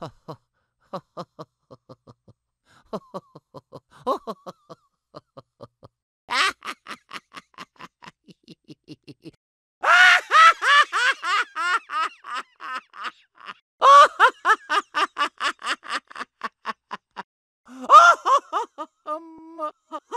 Ha ha ha!